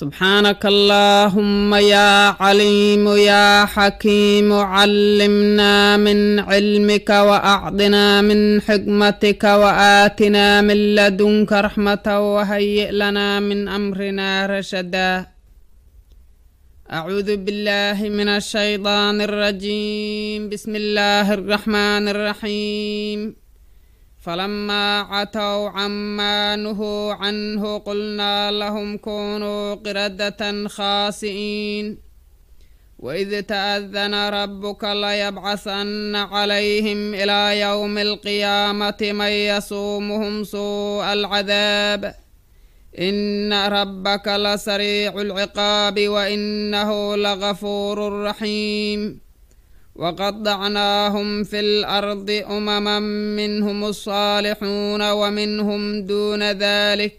سبحانك اللهم يا عليم يا حكيم علمنا من علمك وأعطنا من حكمتك وآتنا من لدنك رحمة وهيئ لنا من أمرنا رشدا أعوذ بالله من الشيطان الرجيم بسم الله الرحمن الرحيم فلما عتوا عما نهوا عنه قلنا لهم كونوا قردة خاسئين وإذ تأذن ربك ليبعثن عليهم إلى يوم القيامة من يصومهم سوء العذاب إن ربك لسريع العقاب وإنه لغفور رحيم وقطعناهم في الارض امما منهم الصالحون ومنهم دون ذلك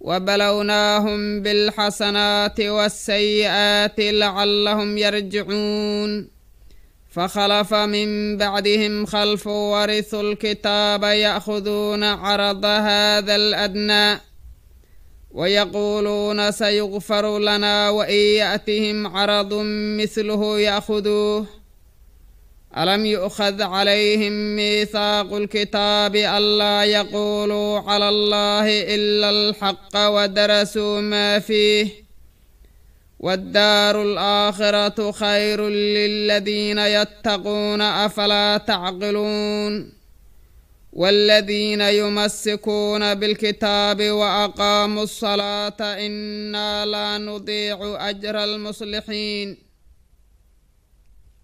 وبلوناهم بالحسنات والسيئات لعلهم يرجعون فخلف من بعدهم خلف ورثوا الكتاب ياخذون عرض هذا الادنى ويقولون سيغفر لنا وان ياتهم عرض مثله ياخذوه ألم يؤخذ عليهم ميثاق الكتاب ألا يقولوا على الله إلا الحق ودرسوا ما فيه والدار الآخرة خير للذين يتقون أفلا تعقلون والذين يمسكون بالكتاب وأقاموا الصلاة إنا لا نضيع أجر المصلحين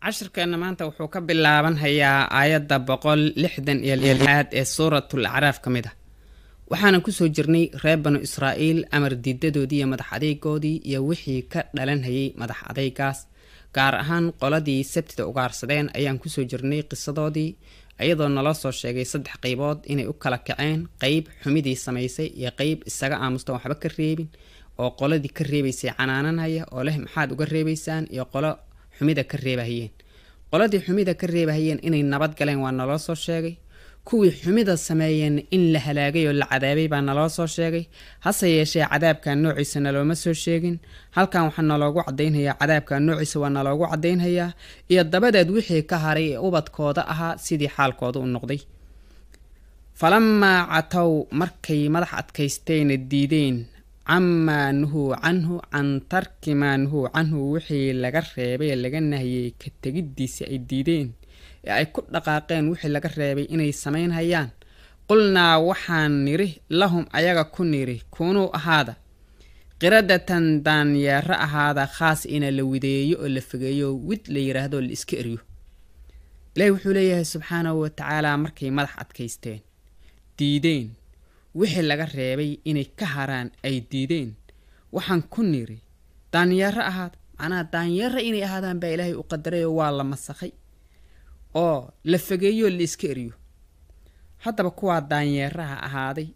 cashirkeena maanta wuxuu ka bilaaban hayaa aayadda boqol lixdan iyo lixaad ee suuratul acraaf ka mid ah waxaanan kusoo jirnay reer banu israa'iil amar diidadoodii iyo madax adeygoodii iyo wixii ka dhalanhayay madax adeygaas gaar ahaan qoladii sabtida ugaarsadeen ayaan kusoo jirnay qisadoodii iyadoo naloo soo sheegay saddex qaybood inay u kala kaceen qeyb xumidii samaysay iyo qeyb isaga aamustan waxba ka reebin oo qoladii ka reebaysay canaananhaya oo leh maxaad uga reebaysaan iyo qolo xumida ka reebahayeen qoladii xumida ka reebahayeen inay nabad galeen waa naloo soo sheegay kuwii xumida sameeyeen in la halaagay oo la cadaabay baa naloo soo sheegay hase yeeshee cadaabka noociisa nalooma soo sheegin halkan waxaa naloogu cadaynhayaa cadaabka noociisa waa naloogu caddaynhayaa iyo dabadeed wixii ka haray ee ubadkooda ahaa sidii xaalkooda u noqday falamaa catow markay madax adkaysteyna diideen camaa nuhuu canhu can tarki maa nuhuu canhu wixii laga reebay laga nahiyey ka tegiddiisa ay diideen ee ay ku dhaqaaqeen wixii laga reebay inay samaynhayaan qulnaa waxaan nidhi lahum ayaga ku nidhi kunuu ahaada qiradatan daanyeero ahaada khaas ina la wideeyo oo la fogeeyo wid la yidhaahdo la iska eryo ilaahi wuxuu leeyahay subxaanahu wa tacaalaa markay madax adkaysteen diideen wixii laga reebay inay ka haraan ay diideen waxaan ku niri daanyaro ahaad macnaha daanyaro inay ahaadaan baa ilaahay u qadaray oo waa la masakhay oo la fageeyoo la iska eriyo haddaba kuwaa daanyeeraha ahaaday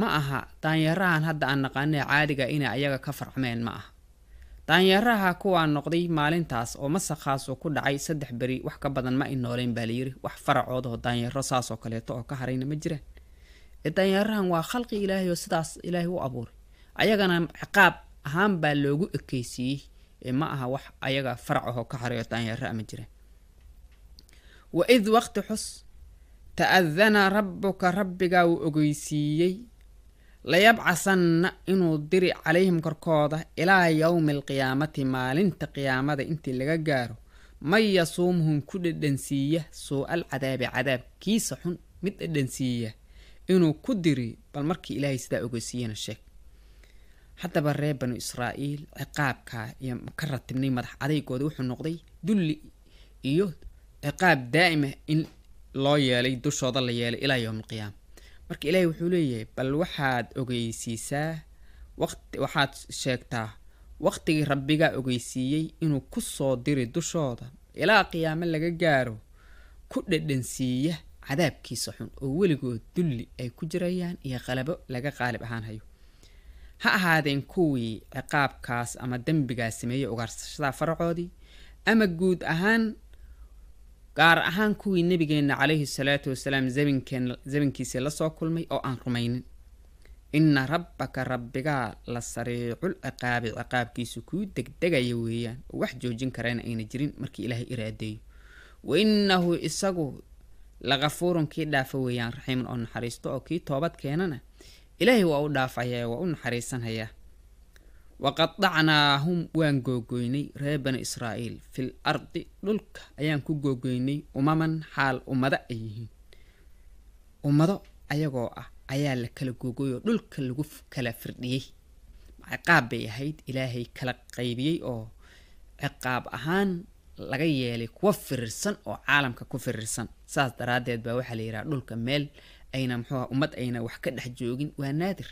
ma aha daanyeerahan hadda aan naqaanee caadiga inay ayaga ka farcmeen ma aha daanyeeraha kuwaa noqday maalintaas oo masakhaas ku dhacay saddex beri wax ka badan ma ay nooleyn baa layiri wax faracoodaho daanyaro saasoo kaleeto oo ka harayna ma jiraan danyarahan waa khalqi ilaahay oo sidaas ilaahay u abuuray ayagana ciqaab ahaan baa loogu ekeysiiyey ma aha wax ayaga faracahoo ka harayo daanyara ma jiraan waid waqti xus ta'adana rabbuka rabbigaa uu ogeysiiyey layabcasanna inuu diri calayhim korkooda ilaa yowmi alqiyaamati maalinta qiyaamada intii laga gaaro man yasuumhum ku dhedhansiiya suu-al cadaabi cadaab kiisa xun mid dhedhansiiya inuu ku diri bal markii ilaahay sidaa ogeysiiyena sheeg haddaba reer banu israa'iil ciqaabkaa iyo ka ratibnay madax adaygooda wuxuu noqday dulli iyo ciqaab daa'ima in loo yeelay dushooda la yeelay ilaa yowma alqiyaama marka ilaahay wuxuu leeyahay bal waxaad ogeysiisaa waqti waxaad sheegtaa waqtigii rabbigaa ogeysiiyey inuu ku soo diri dushooda ilaa qiyaamo laga gaaro ku dhedhansiiya cadaabkiisa xun oo weligood dulli ay ku jirayaan iyo qalabo laga qaalib ahaanhayo ha ahaadeen kuwii ciqaabkaas ama dembigaas sameeyey ugaarsashada faracoodii ama guud ahaan gaar ahaan kuwii nebigeenna calayhi salaatu wasalaam zamankiisii lasoo kulmay oo aan rumaynin inna rabbaka rabbigaa la sariicul ciqaabi ciqaabkiisu kuu degdegaya weeyaan oo wax joojin karayna ayna jirin markii ilaahay iraadeeyo wa inahu isagu lakafuurun kii dhaafa weeyaan raxiiman oo naxariisto oo kii toobad keenana ilaahay waa u dhaafayaa waa u naxariisanayaa waqadacnaahum waan googoynay ree bani israa'iil fil ardi dhulka ayaan ku googoynay umaman xaal ummada ay yihiin ummado ayagoo ah ayaa la kala googoyoo dhulka lagu kala firdhiyey ciqaab bay ahayd ilaahay kala qaybiyey oo ciqaab ahaan laga yeelay kuwa firirsan oo caalamka ku firirsan saas daraadeed baa waxaa la yidhaha dhulka meel ayna muxuuha ummad ayna wax ka dhex joogin waa naadir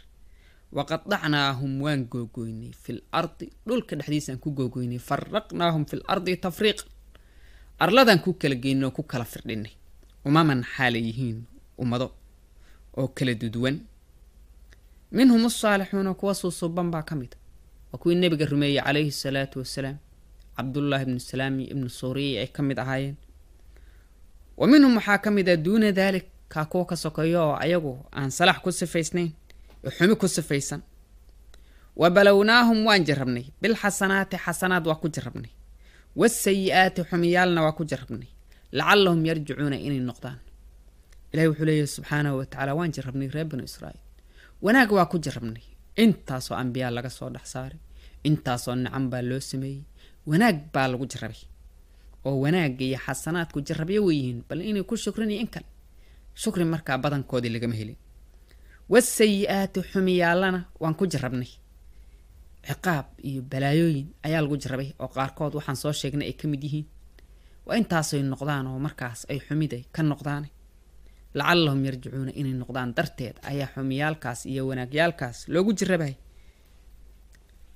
waqadacnaahum waan googoynay fil ardi dhulka dhexdiisaan ku googoynay faraqnaahum fil ardi tafriiq arladan ku kala geynin oo ku kala firdhinay umaman xaala yihiin ummado oo kala duduwan minhum asaalixuuna kuwa suusuuban baa ka mid a waa kuwii nebiga rumeeyey calayhi salaatu wasalaam cabdullahi ibnu salaami ibnu suuriyi ay ka mid ahaayeen wa minhum waxaa ka mid a duuna daalik kaa kuwa ka sokeeyo oo ayagu aan salax ku sifaysnayn ee xumi ku sifaysan wa balownaahum waan jarrabnay bilxasanaati xasanaad waa ku jarrabnay waasayi'aati xumiyaalna waa ku jarrabnay lacallahum yarjicuuna inay noqdaan ilahi wuxuu leeyahy subxaanahu watacaala waan jarabnay reer banu israa'iil wanaag waa ku jarabnay intaasoo ambiyaa laga soo dhex saaray intaasoo nacan baa loo sameeyey wanaag baa lagu jarabay oo wanaagga iyo xasanaadku jarabyo weyihiin bal inay ku shukrin iyo in kale shukri markaa badankoodii lagama helin wasayi-aati xumiyaallana waan ku jarabnay ciqaab iyo balaayooyin ayaa lagu jarabay oo qaarkood waxaan soo sheegnay ay ka mid yihiin waa intaasay noqdaan oo markaas ay xumiday ka noqdaane lacallahum yarjicuuna inay noqdaan darteed ayaa xumiyaalkaas iyo wanaagyaalkaas loogu jarabay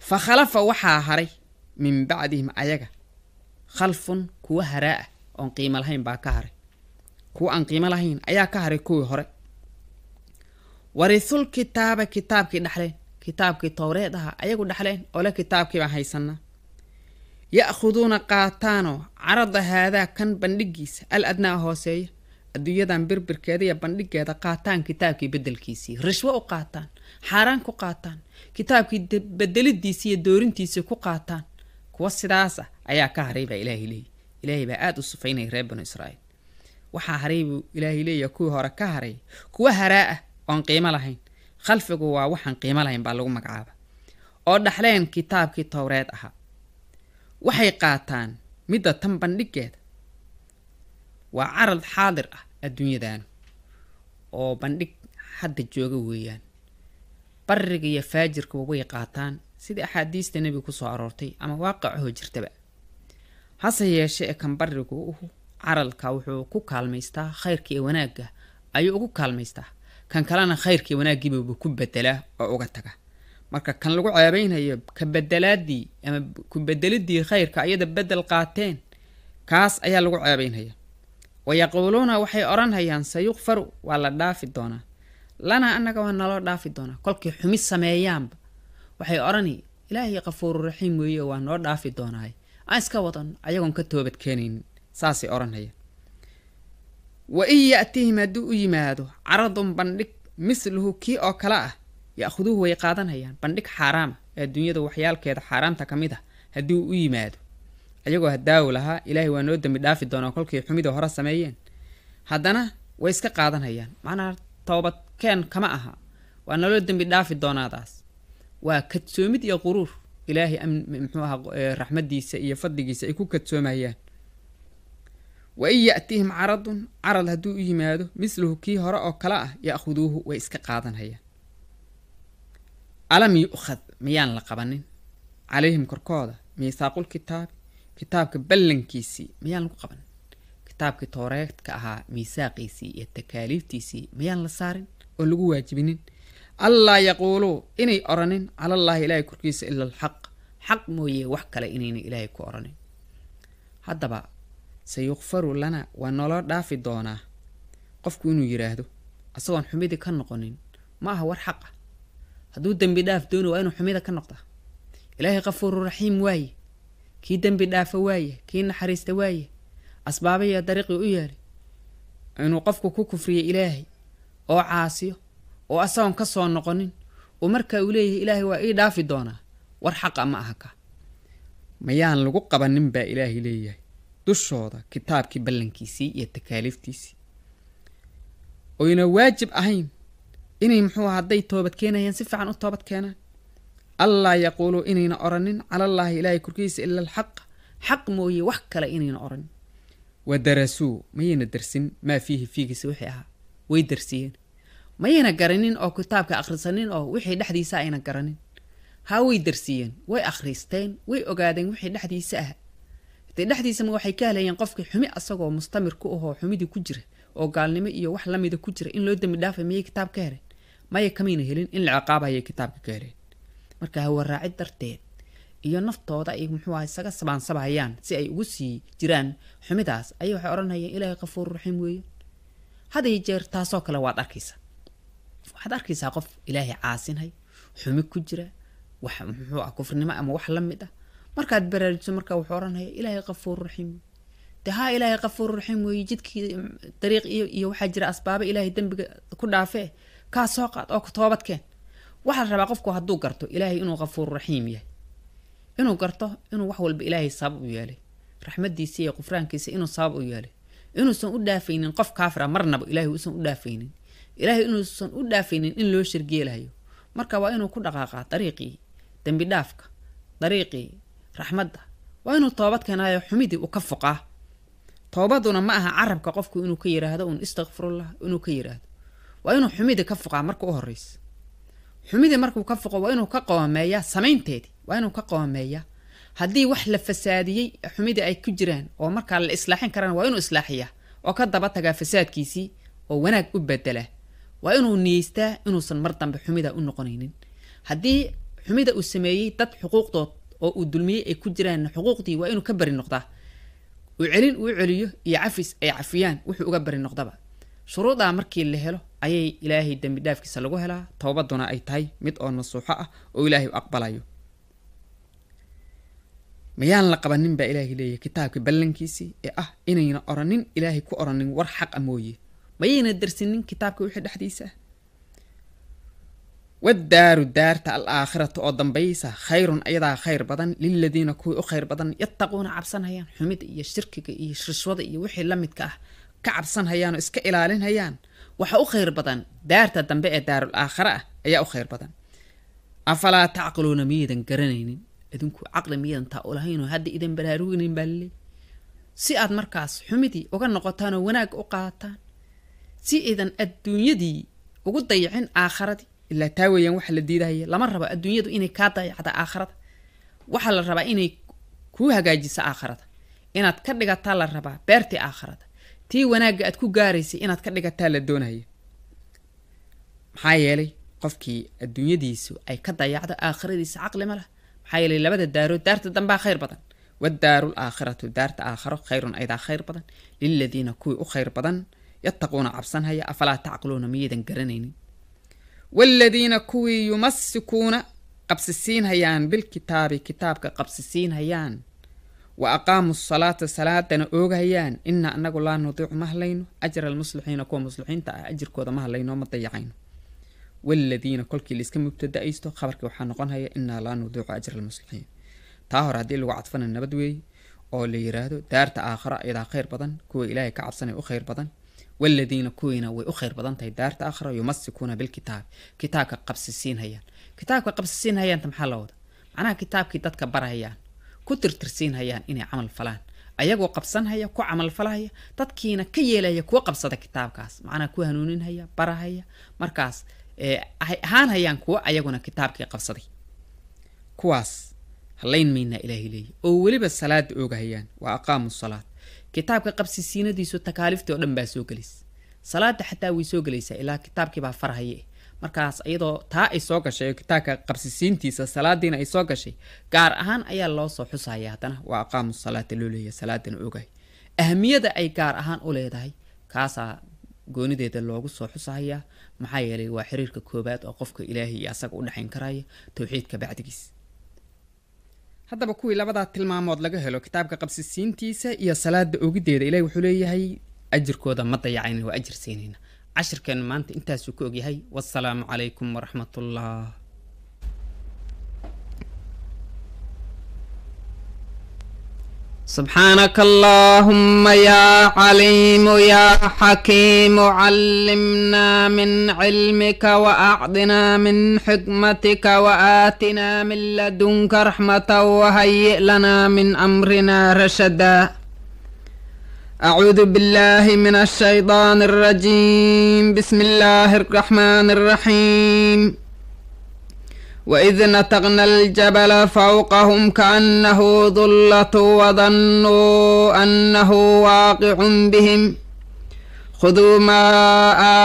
fa khalafa waxaa haray min bacdihim ayaga khalfun kuwa haraa ah oon qiimo lahayn baa ka haray kuwa aan qiimo lahayn ayaa ka haray kuwii hore warisul kitaaba kitaabkii dhexleen kitaabkii towreed ahaa ayagu dhexleen oole kitaabkii baan haysanaa ya qaataanoo carada haadaa kan bandhigiisa al adnaa hooseeya adduunyadan birbirkeeda iyo bandhiggeeda qaataan kitaabkii bedelkiisii rishwo u qaataan xaaraan ku qaataan kitaabkii bedelidiisi iyo doorintiisii ku qaataan kuwa sidaasa ah ayaa ka haray ilaahay leeyi ilaahay baa aada u sifaynaya reer banu israa'iil waxaa haray buu ilaahay leeya kuwii hore ka haray kuwa haraa ah oon qiimo lahayn khalfigu waa waxaan qiimo lahayn baa lagu magacaaba oo dhexleen kitaabkii towreed ahaa waxay qaataan midda tan bandhiggeeda waa carad xaadir ah adduunyadaanu oo bandhig hadda jooga weeyaan barriga iyo faajirkuba way qaataan sidii axaadiista nebiga kusoo aroortay ama waaqicahoo jirtaba hase yeeshe ee kambarigu uhu caralka wuxuu ku kaalmaystaa khayrka iyo wanaagga ayuu ugu kaalmaystaa kan kalena khayrkii wanaaggiibuuba ku bedelaa oo uga taga marka kan lagu ceebaynayo ka bedelaadii ama ku bedelidii khayrka iyada bedel qaateen kaas ayaa lagu ceebaynaya wayaquuluuna waxay odhanhayaan sayuqfaru waa la dhaafi doonaa lanaa annaga waa naloo dhaafi doonaa kolkay xumi sameeyaanba waxay odhani ilaahay raxiim weeye waa noo dhaafi doonaay aan iska wadan ayagoon ka toobad keenaynin saasay odhanhaya wa in ya-tihim hadduu u yimaado caradun bandhig misluhu kii oo kale ah ya way qaadanayaan bandhig xaaraama ah, ee dunyada waxyaalkeeda xaaraamta ka mid ah hadduu u yimaado ayagoo hadaawo lahaa ilaahay waa noo dembi dhaafi doonaa kolkay xumida hore sameeyeen haddana way iska qaadanayaan macnaa toobadkeen kama aha waa naloo dembi dhaafi doonaadaas waa kadsoomid iyo quruur ilaahay mxuu ahaa raxmadiisa iyo fadligiisa ay ku kadsoomayaan wa in ya'tihim caradun carad hadduu u yimaado misluhu kii hore oo kale ah ya'khuduuhu way iska qaadanhayaan alam yu'khad miyaan la qabanin calayhim korkooda miisaaqul kitaabi kitaabka ballankiisii miyaan lagu qabanin kitaabkii tooreedka ahaa miisaaqiisii iyo takaaliiftiisii miyaan la saarin oo lagu waajibinin allaa yaquuluu inay oranin calallaahi ilaahay korkiisa ila alxaq xaq mooye wax kale inayna ilaahay ku oranin haddaba se yukfaru lana waa noola dhaafi doonaa qofku inuu yidhaahdo asagoon xumidii ka noqonin ma aha war xaq ah hadduu dembi dhaaf dooni waa inuu xumida ka noqdaa ilaahay kafuuru raxiim waaye kii dembi dhaafa waaye kii naxariista waaye asbaabaya dariiqii u yaalay inuu qofku ku kufriyo ilaahay oo caasiyo oo asagoon ka soo noqonin oo markaa uu leeyahay ilaahay waa ii dhaafi doonaa war xaqa ma aha ka mayaan lagu qabanin baa ilaahay leeyahay dushooda kitaabkii ballankiisii iyo takaaliiftiisii oyna waajib ahayn inay muxuu hadday toobad keenayaan si fiican u toobad keenaan allaa yaquuluu inayna oranin calallaahi ilaahay korkiisa ila alxaqa xaq mooye wax kale inayna oranin wa darasuu mayayna darsin maa fiihi fiigiisa wixii ahaa way darsiyeen mayayna garanin oo kitaabka akhrisanin oo wixii dhexdiisa ayna garanin haa way darsiiyeen way akhriisteen way ogaadeen wixii dhexdiisa ah dee dhexdiisama waxay ka helayeen qofkii xumi asagoo mustamir ku ahoo xumidii ku jira oo gaalnimo iyo wax lamida ku jira in loo dembi dhaafay miyay kitaab ka heleen maya kamayna helin in la ciqaabayay kitaabka ka heleen marka hawaraacid darteed iyo naftooda ay muxuu aha isaga sabaansabayaan si ay ugu sii jiraan xumidaas ayay waxay odhanhayeen ilaahay kafuur raxiim weeye had jeer taasoo kale waad arkaysa waxaad arkaysaa qof ilaahay caasinhay xumi ku jira wmuxuu muxuu ah kufrinimo ama wax lamid ah markaad baraarujiso markaa wuxuu oranaya ilaahay kafuur raxiim de haa ilaahay kafuur raxiim weeye jidkii dariiq iyo iyo waxaa jira asbaabo ilaahay dembiga ku dhaafee kaa soo qaad oo toobadkeen waxaa la rabaa qofku hadduu garto ilaahay inuu kafuur raxiim yahay inuu garto inuu wax walba ilaahay sabab u yeelay raxmadiisa iyo qufraankiisa inuu sabab u yeelay inuusan u dhaafaynin qof kaafira marnaba ilaahay uusan u dhaafaynin ilaahay inuusan u dhaafaynin in loo shirgeelayo marka waa inuu ku dhaqaaqaa dariiqii dembi dhaafka dariiqii raxmadda waa inuu toobad keenaayo xumidii u ka foqaa toobaduna ma aha carabka qofku inuu ka yiraahdo un istakfirullah inuu ka yiraahdo waa inuu xumidii ka foqaa marka u horeysa xumidii markuu ka foqo waa inuu ka qoomeeyaa samaynteedii waa inuu ka qoomeeyaa haddii wax la fasaadiyey xumidii ay ku jiraan oo markaa la islaaxin karaan waa inuu islaaxiyaa oo ka daba tagaa fasaadkiisii oo wanaag u bedelaa waa inuu niyeystaa inuusan mar dambe xumida u noqonaynin haddii xumida uu sameeyey dad xuquuqdood oo uu dulmiyey ay ku jiraanna xuquuqdii waa inuu ka bari noqdaa uu celin uu celiyo iyo cafis ay cafiyaan wuxuu uga bari noqdaba shuruudaa markii la helo ayay ilaahay dembi dhaafkiisa lagu helaa towbaduna ay tahay mid oo nasuuxo ah oo ilaahay u aqbalayo mayaan la qabanin baa ilaahay leeyahy kitaabka ballankiisii ee ah inayna oranin ilaahay ku oranin war xaqa mooye mayayna darsinin kitaabka wixii dhexdiisa wadaaru daarta al oo dambaysa khayrun ayadaa khayr badan liladiina kuwii u khayr badan yattaquuna cabsanhayaan xumida iyo shirkiga iyo rishwada iyo wixii la midka ah ka cabsanhayaan oo iska ilaalinhayaan waxa u khayr badan daarta dambe ee daarul ah ayaa u khayr badan afalaa tacqiluuna miyaydan garanaynin idinku caqli miyadan ulahaynoo hadda idan baraaruginin baa laleey si aad markaas xumidii uga noqotaan oo wanaagga u qaataan si idan adduunyadii ugu dayacin aakharadii ilaa taa weeyaan waxa la diidahaya lama rabo adduunyadu inay kaa dayacda aakharada waxaa la rabaa inay kuu hagaajiso aakharada inaad ka dhigataa la rabaa beertii aakharada tii wanaagga aad ku gaaraysay inaad ka dhigataa la doonaya maxaa yeelay qofkii adduunyadiisu ay ka dayacdo aakhiradiisa caqli ma lah maxaa yeelay labada daarood daarta dambaa khayr badan wadaaru l aakhiratu daarta aakharo khayrun aydaa khayr badan liladiina kuwii u khayr badan yataquuna cabsanhaya afalaa tacqiluuna miyaydan garanaynin waladiina kuwii yumasikuuna qabsisiinhayaan bilkitaabi kitaabka qabsisiinhayaan wa aqaamu salaata salaadana oogahayaan inaa anagu laa nudiicu ma halayno ajra almuslixiina kuwa muslixiinta ah ajirkooda ma halayno ma dayacayno waaladiina kolkii laiska mubtada'aysto khabarkii waxaa noqonhaya inaa laa nudiicu ajra almuslixiin taa hore haddii lagu cadfana nabad weeye oo la yiraahdo daarta aakhara iyadaa khayr badan kuwa ilaahay ka cabsanay u khayr badan waladiina kuwiina way u kheyr badantahay daarta akhra yumasikuuna bilkitaabi kitaabka qabsisiinhayaan kitaabka qabsisiin hayaanta maxaa la wada macnaha kitaabkii dadka barhayaan ku tirtirsiinhayaan hayaan inay camal falaan ayagoo qabsanhaya ku camal camalfalahaya dadkiina ka yeelaya kuwa qabsada kitaabkaas macnaha ku hanuuninhaya barahaya markaas ahaan hayaan kuwa ayaguna kitaabkii qabsaday kuwaas halayn maynaa ilaahay leeya oo weliba salaada oogahayaan waa aqaamu salaad kitaabka qabsisiinadiisu siinadiisu oo dhan baa soo gelaysa salaada xataa way soo gelaysaa ilaa kitaabkiibaa farhaye markaas iyadoo taa ay soo gashay oo kitaabka qabsisiintiisa salaadiina ay soo gashay gaar ahaan ayaa loo soo xusaya haddana waa aqaamu salaata loo leeyahay salaadana ogahay ahmiyada ay gaar ahaan u leedahay kaasaa goonideeda loogu soo xusahayaa maxaa yeelay waa xiriirka koowaad oo qofka ilaahay iyo asaga u dhexayn karaya towxiidka bacdigiis haddaba kuwii labadaa tilmaamood laga helo kitaabka qabsisiintiisa iyo salaada ogideeda ilahi wuxuu leeyahay ajirkooda ma dayacaynn waa ajir siinayna cashirkeen maanta intaasuu ka og yahay wasalaamu calaykum waraxmatullah سبحانك اللهم يا عليم يا حكيم علمنا من علمك وأعطنا من حكمتك وآتنا من لدنك رحمة وهيئ لنا من أمرنا رشدا أعوذ بالله من الشيطان الرجيم بسم الله الرحمن الرحيم وإذ نتقنا الجبل فوقهم كأنه ظلة وظنوا أنه واقع بهم خذوا ما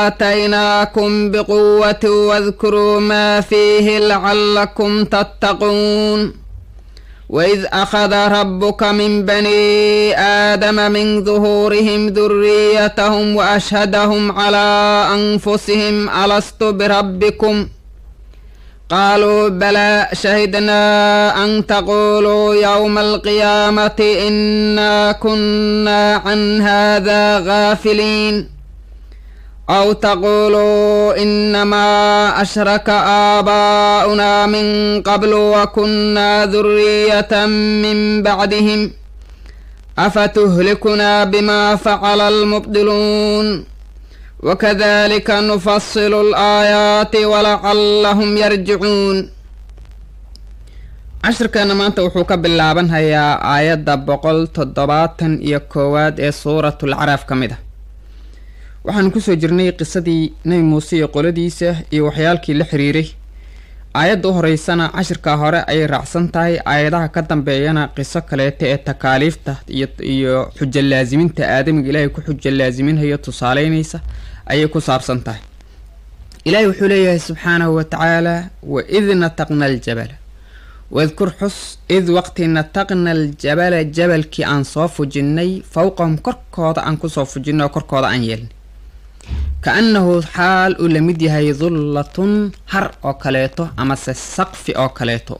آتيناكم بقوة واذكروا ما فيه لعلكم تتقون وإذ أخذ ربك من بني آدم من ظهورهم ذريتهم وأشهدهم على أنفسهم ألست بربكم ۖ قالوا بلى شهدنا أن تقولوا يوم القيامة إنا كنا عن هذا غافلين أو تقولوا إنما أشرك آباؤنا من قبل وكنا ذرية من بعدهم أفتهلكنا بما فعل المبطلون وكذلك نفصل الآيات ولعلهم يرجعون cashirkeena maanta wuxuu ka bilaabanhayaa aayadda boqol toddobaatan iyo koowaad ee suuratul caraaf ka mid ah waxaanu kusoo jirnay qisadii nebi muuse iyo qoladiisa iyo waxyaalkii la xiriiray aayadda u horeysana cashirka hore ayay raacsan tahay aayadaha ka dambeeyana qiso kaleeta ee takaaliifta iyo xujo laasiminta aadamiga ilaahay ku xujo laasiminhayo tusaaleynaysa ayay ku saabsan tahay ilaahay wuxuu leeyahay subxaanahu wa tacaalaa wa id nataqna aljabala wadkur xus id waqti nataqna aljabala jabalkii aan soo fujinnay fowqahum korkooda aan kusoo fujinay oo korkooda aan yeelnay ka-annahu xaal uu la mid yahay dullatun har oo kaleeto amase saqfi oo kaleeto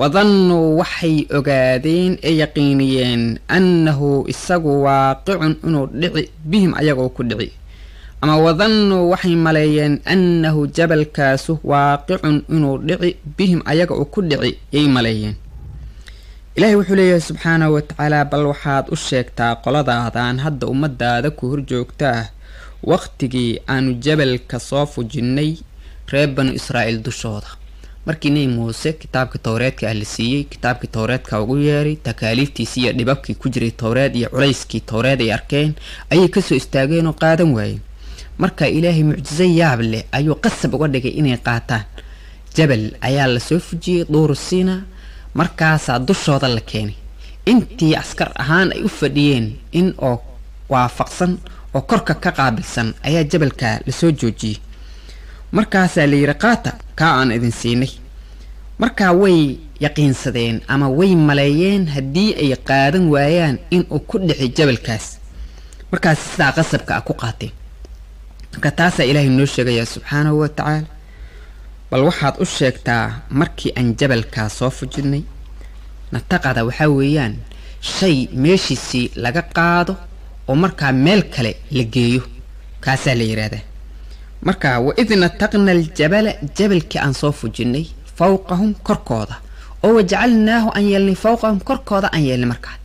wadannuu waxay ogaadeen ee yaqiiniyeen annahu isagu waaqicun inuu dhici bihim ayagoo ku dhici ama wadannuu waxay maleeyeen annahu jabalkaasu waaqicun inuu dhici bihim ayaga uu ku dhici yay maleeyeen ilaahay wuxuu leeyahay subxaanahu wa tacaala bal waxaad u sheegtaa qoladaadan hadda ummadaada ku horjoogtaa wakhtigii aanu jabalka soo fujinnay reer banu israa'iil dushooda markii nebi muuse kitaabkii towreedka ah la siiyey kitaabkii towreedka ugu yeeray takaaliiftiisii iyo dhibabkii ku jiray towreed iyo culayskii towreed ay arkeen ayay kasoo istaageenoo qaadan waayeen marka ilaahay mucjiso yaab leh ayuu qasab uga dhigay inay qaataan jabal ayaa lasoo fujiyey duuru siina markaasaa dushooda la keenay intii askar ahaan ay u fadhiyeen in oo waafaqsan oo korka ka qaabilsan ayaa jabalka la soo joojiyey markaasaa la yidhi qaata kaa aan idin siinay markaa way yaqiinsadeen ama way maleeyeen haddii ay qaadan waayaan inuu ku dhici jabalkaas markaas sidaa qasabka a ah ku qaateen marka taasaa ilaahay noo sheegayaa subxaanahu wa tacaala bal waxaad u sheegtaa markii aan jabalkaa soo fujidnay nataqada waxaa weeyaan shay meeshiisii laga qaado oo markaa meel kale la geeyo kaasaa la yidhaahdaa marka wa id nataqna aljabala jabalkii aan soo fujinnay fawqahum korkooda oo wajacalnaahu aan yeelnay fawqahum korkooda aan yeelnay markaa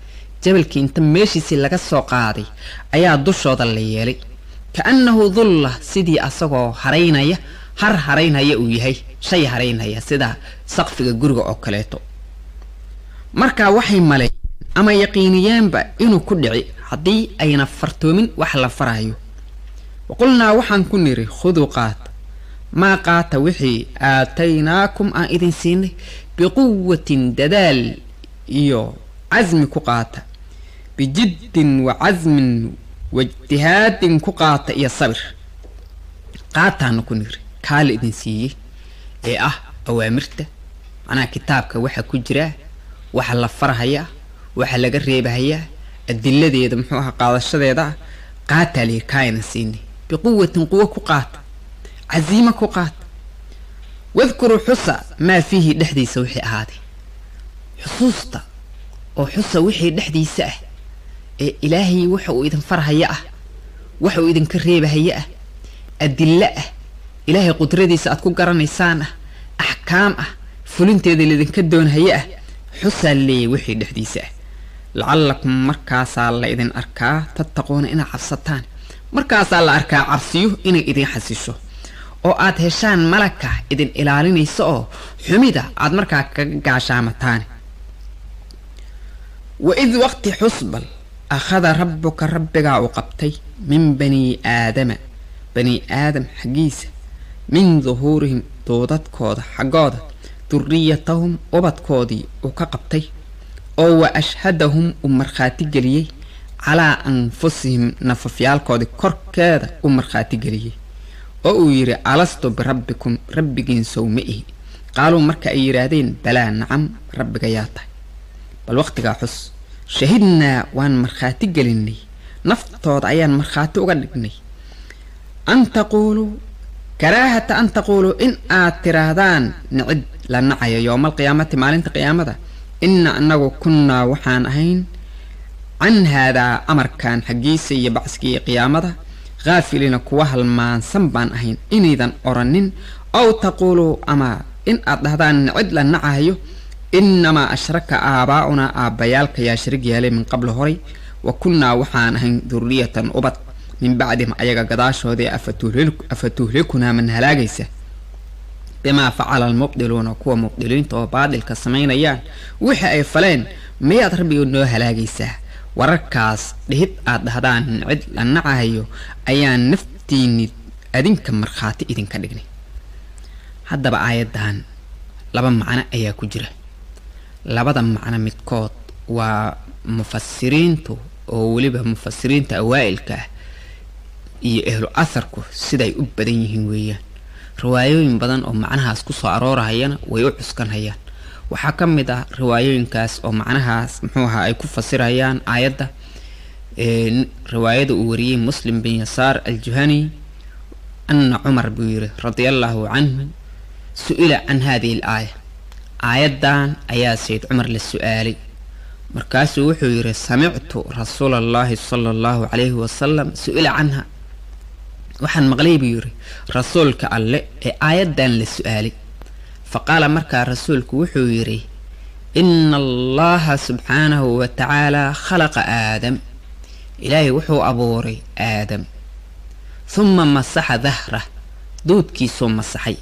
jabalkii inta meeshiisii laga soo qaaday ayaa dushooda la yeelay kaannahu dulla sidii asagoo haraynaya har haraynaya uu yahay shay haraynaya sida saqfiga guriga oo kaleeto markaa waxay maleeyeen ama yaqiiniyeenba inuu ku dhici haddii ayna fartoomin wax la farayo waqulnaa waxaan ku nidhi khuduu qaata maa qaata wixii aataynaakum aan idin siinay biquwatin dadaal iyo casmi ku qaata bijiddin wa casmin waijtihaadin ku qaata iyo sabir qaataana ku niri kaa la idin siiyey ee ah awaamirta macnaha kitaabka waxa ku jiraa waxa la farhayaa waxa laga reebahayaa adiladeeda muxuu ahaa qaadashadeeda qaatali kaayna siini biquwatin quwo ku qaat casiimo ku qaat wadkuru xusa maa fiihi dhexdiisa wixii ahaaday xusuusta oo xusa wixii dhexdiisa ah ee ilaahay waxa uu idin farhaya ah waxa uu idinka reebahaya ah adillo ah ilaahay qudradiisa aad ku garanaysaan ah axkaam ah fulinteeda laydinka doonhaya ah xusaa leeyahay wixii dhexdiisa ah lacallakum markaasaa la idin arkaa tattaquuna inaad cabsataan markaasaa la arkaa cabsiyo inay idin xasiiso oo aad heshaan malagka idin ilaalinaysa oo xumida aad markaa kaga wa id waqti xusbal akhada rabbuka rabbigaa u qabtay min bani aadama bani aadam xaggiisa min duhuurihim duudadkooda xaggooda duriyatahum ubadkoodii uu ka qabtay oo wa ashhadahum u markhaati geliyey calaa anfusihim nafafyaalkoodii korkeeda u markhaati geliyey oo uu yidhi calastu birabbikum rabbigiin sow ma ihi qaaluu marka ay yidhaahdeen balaa nacam rabbiga yaa tahay bal wakhtigaa xus shahidnaa waan markhaati gelinnay naftooda ayaan markhaati uga dhignay an taquuluu karaahata an taquuluu in aad tirahdaan nicid la nacayo yowmal qiyaamati maalinta qiyaamada inna annagu kunnaa waxaan ahayn can haadaa amarkan xaggiisa iyo bacsiga iyo qiyaamada haafiliina kuwa halmaansan baan ahayn inaydan oranin ow taquuluu ama in aad dhahdaan cid la nacahayo innamaa ashraka aabaa'unaa aabbayaalka yaa sharig yeelay min qabli horay wa kunnaa waxaan ahayn duriyatan ubad min bacdim ayaga gadaashoodee afatuhlikunaa man halaagaysa bimaa facala almubdiluuna kuwa mubdiliinta oo baadilka samaynayaan wixii ay faleen miyaad rabbigood noo halaagaysaa wararkaas dhihid aad dhahdaan cid la nacahayo ayaan naftiini adinka markhaati idinka dhignay haddaba aayaddan laba macno ayaa ku jira labada macno midkood waa mufasiriintu oo weliba mufasiriinta awaa'ilka ah iyo ehlu asarku siday u badan yihiin weeyaan riwaayooyin badan oo macnahaas kusoo aroorahayana way u cuskanhayaan waxaa ka mid ah riwaayooyinkaas oo macnahaas muxuu ahaa ay ku fasirayaan aayadda riwaayada uu wariyey muslim bin yasaar aljuhani ana cumar buu yiri radi allaahu canhu su-ila can haadihi al aaya aayaddan ayaa sayid cumar la su-aalay markaasuu wuxuu yiri samictu rasuula allaahi sala allahu calayhi wasalam su-ila canha waxaan maqlay buu yidhi rasuulka alle ee aayaddan la su-aalay fa qaala markaa rasuulku wuxuu yidhi ina allaha subxaanahu wa tacaalaa khalaqa aadam ilaahay wuxuu abuuray aadam humma masaxa dahra duudkiisuu masaxay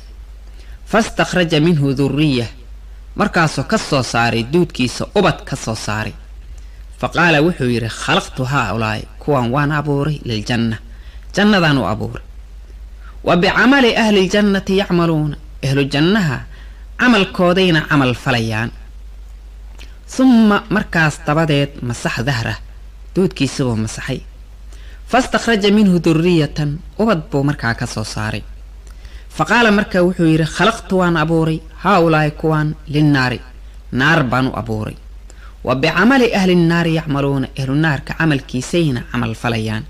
fastakhraja minhu duriya markaasuu ka soo saaray duudkiisa ubad ka soo saaray fa qaala wuxuu yidhi khalaqtu haa ulaahi kuwan waan abuuray liljanna jannadaan u abuuray wa bicamali ahliljannati yacmaluuna ehlu jannaha camalkoodayna camal falayaan summa markaas dabadeed masax dahrah doodkiisabuu masaxay fastakhraja minhu duriyatan ubad buu markaa ka soo saaray fa qaala markaa wuxuu yidhi khalaqtu waan abuuray haa-ulaa'i kuwaan linnaari naar baan u abuuray wa bicamali ahli nnaari yacmaluuna ahlu naarka camalkiisayna camal falayaan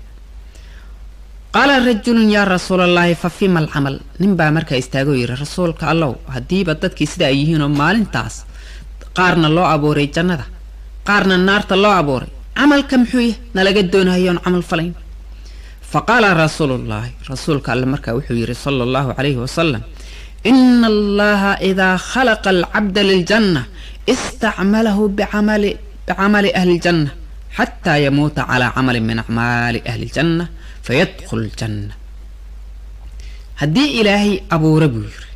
qaala rajulun yaa rasuulallaahi fa fima alcamal ninbaa markaa istaagoo yidhi rasuulka allow haddiiba dadkii sida ay yihiinoo maalintaas qaarna loo abuuray jannada qaarna naarta loo abuuray camalka muxuu yah nalaga doonahayoon camal falayn fa qaala rasuulullaahi rasuulka alle markaa wuxuu yidhi sala allahu calayhi wasalam ina allaha idaa khalaqa alcabda liljanna istacmalahu bicamali bicamali ahli ljanna xataa yamuuta calaa camalin min acmaali ahli ljanna fayadkhul janna haddii ilaahay abuuro buu yiri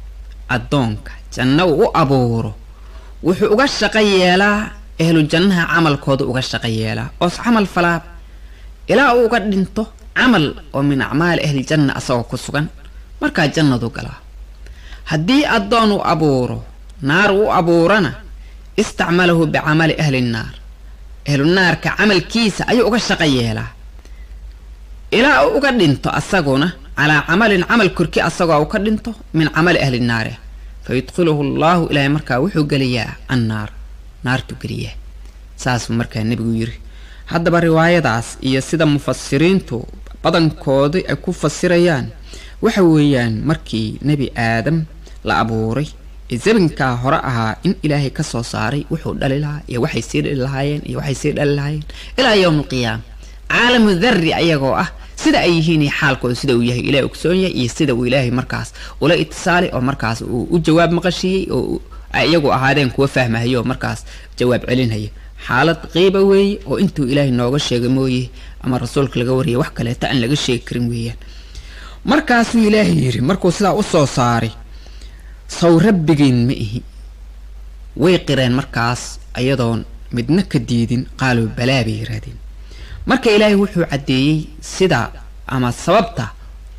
addoonka janna uu u abuuro wuxuu uga shaqo yeelaa ehlu jannaha camalkooda uga shaqo yeelaa oos camal falaab ilaa uu uga dhinto camal oo min acmaali ahlijanna asagoo ku sugan markaa jannadu galaa haddii addoon uu abuuro naar uu abuurana istacmalahu bicamali ahlinnaar nnaar ehlunaarka camalkiisa ayuu uga shaqo yeelaa ilaa uu uga dhinto asaguna calaa camalin camal korki asagoo u ka dhinto min camali ahli naari fa yudkhiluhu allaahu ilaahay markaa wuxuu geliyaa annaar naartu geliyaa saasuu markaa nebigu yiri haddaba riwaayadaas iyo sida mufasiriintu badankooda ay ku fasirayaan waxa weeyaan markii nebi aadam la abuuray ee zabinkaa hore ahaa in ilaahay ka soo saaray wuxuu dhali lahaa iyo waxay sii dhali lahaayeen iyo waxay sii dhali lahaayeen ilaa yowma alqiyaama caalamu dari iyagoo ah sida ay yihiin xaalkooda sida uu yahay ilahay ogsoon yahay iyo sida uu ilaahay markaas ula itisaalay oo markaas uu u jawaab maqashiiyey oo iyagu ahaadeen kuwa fahmahayo markaas jawaab celinhaya xaalad qiiba weeye oo intuu ilaahay nooga sheegay mooye ama rasuulka laga wariyay wax kaleeta aan laga sheegi karin weeyaan markaasuu ilaahay yidhi markuu sidaa u soo saaray saw rabbigiin ma ihi way qireen markaas ayadoon midna ka diidin qaaluu balaa bay yihaahdeen marka ilaahay wuxuu caddeeyey sida ama sababta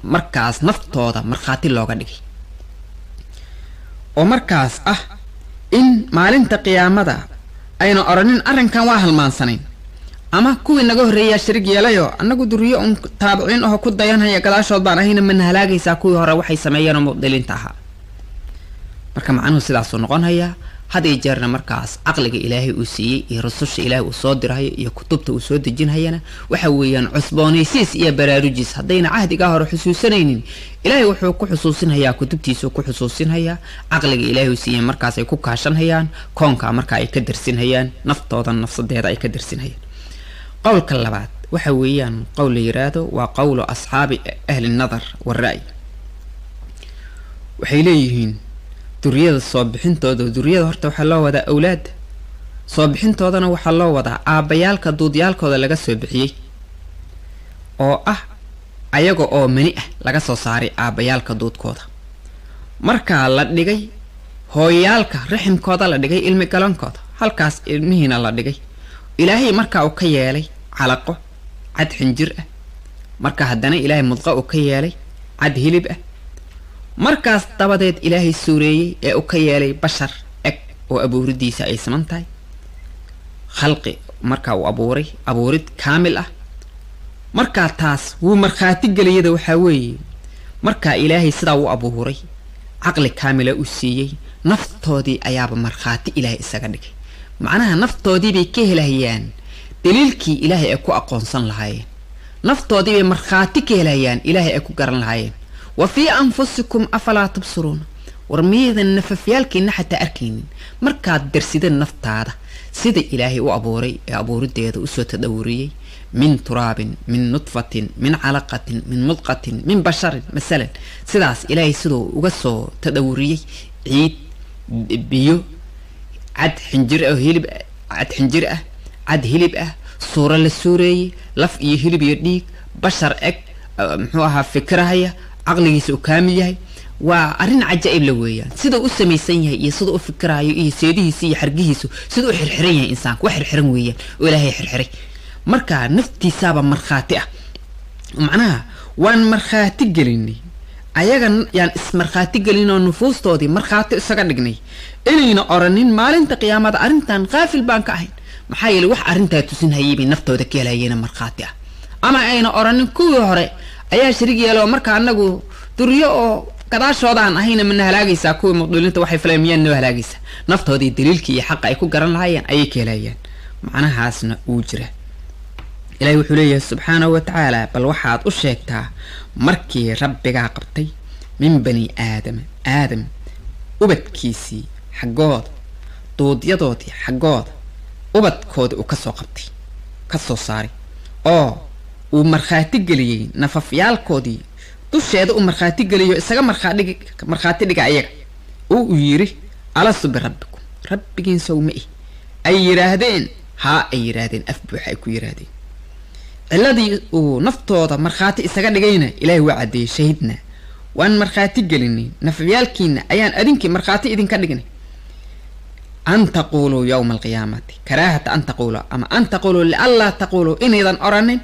markaas naftooda markhaati looga dhigay oo markaas ah in maalinta qiyaamada aynu odhanin arrinkan waa halmaansanayn ama kuwii naga horreeyaa shirig yeelayo annagu duriyo uun taabiciin ah oho ku dayanhaya gadaashood baan ahayna mana halaagaysaa kuwii hore waxay sameeyeenoo mubdiliinta ahaa marka macnuhu sidaasuu noqon hayaa had jeerna markaas caqliga ilaahay uu siiyey iyo rususha ilaahay uu soo dirayo iyo kutubta uu soo dejinhayana waxa weeyaan cusboonaysiis iyo baraarujiis haddayna cahdigaa hore xusuusanaynin ilaahay wuxuu ku xusuusinhayaa kutubtiisu ku xusuusinhayaa caqliga ilaahay uu siiyey markaasay ku kaashanhayaan koonka markaa ay ka darsinhayaan naftoodan nafsadeeda ay ka darsinhayaan qowlka labaad waxa weeyaan qowl la yiraahdo waa qowlu asxaabi ahli nadar wara'y waxay leeyihiin duriyada soo bixintooda duriyada horta waxaa loo wadaa awlaada soo bixintoodana waxaa loo wadaa aabayaalka duudyaalkooda laga soo bixiyey oo ah ayaga oo mani ah laga soo saaray aabbayaalka duudkooda markaa la dhigay hooyaalka raximkooda la dhigay ilmi galankooda halkaas ilmihiina la dhigay ilaahay markaa uu ka yeelay calaqo cad xinjir ah markaa haddana ilaahay mudqa uu ka yeelay cad hilib ah markaas dabadeed ilaahay suureeyey ee u ka yeelay bashar eg oo abuuridiisa ay siman tahay khalqi markaa uu abuuray abuurid kaamil ah markaa taas wuu markhaati geliyada waxaa weeye markaa ilaahay sidaa u abuuray caqli kaamila u siiyey naftoodii ayaaba markhaati ilaahay isaga dhigay macnaha naftoodiibay ka helahayaan daliilkii ilaahay ay ku aqoonsan lahaayeen naftoodiibay markhaati ka helayaan ilaahay ay ku garan lahaayeen wa fii anfusikum afalaa tubsiruuna war miyaydan nafafyaalkiinna xataa arkaynin markaad darsida naftaada sida ilaahay u abuuray ee abuurideeda usoo tadawuriyey min turaabin min nudfatin min calaqatin min mudqatin min basharin masalan sidaas ilaahay sidau uga soo tadawuriyey ciid biyo cad xinjir ah hilib cad xinjir ah cad hilib ah suuro la suureeyey laf iyo hilib iyo dhiig bashar eg ah, muxuu ahaa fikrahaya caqligiisa uu kaamil yahay waa arrin cajaa'ib la weeyaan sidau u samaysan yahay iyo sidau u fikiraayo iyo seedihiisa iyo xargihiisu sidau u xirxiran yahay insaanku wax xirxiran weeyaan oo ilaahay xirxiray marka naftiisaaba markhaati ah macnaha waan markhaati gelinay ayaga yaan ismarkhaati gelin oo nufuustoodii markhaati isaga dhignay inayna oranin maalinta qiyaamada arrintan qaafil baan ka ahayn maxaa yeele wax arrintaa tusin hayay bay naftooda ka helhayeena markhaati ah ama ayna oranin kuwii hore ayaa sharig yeela oo markaa anagu duriyo oo gadaashoodaan ahayna mana halaagaysaa kuwii muqduuliinta waxay filayan miyaan noo halaagaysaa naftoodii daliilkii iyo xaqa ay ku garan lahaayeen ayay ka helayeen macnahaasna uu jira ilaahay wuxuu leeyahay subxaanahu wa tacaala bal waxaad u sheegtaa markii rabbigaa qabtay min bani aadama aadam ubadkiisii xaggooda duudyadoodii xaggooda ubadkooda uu kasoo qabtay ka soo saaray oo uu markhaati geliyey nafafyaalkoodii dusheeda uu markhaati geliyo isaga markhaadhig markhaati dhiga ayaga oo uu yidhi alastu birabbikum rabbigiin ma ih ay yidhaahdeen haa ay yidhaahdeen afbuuxa ay ku yidhaahdeen ciladii uu naftooda markhaati isaga dhigayna ilaahay waa caddeeyey shahidna waan markhaati gelinay nafyaalkiina ayaan adinkii markhaati idinka dhignay an taquuluu yowma alqiyaamati karaahata an taquuluu ama an taquuluu liallaa taquuluu inaydan oranin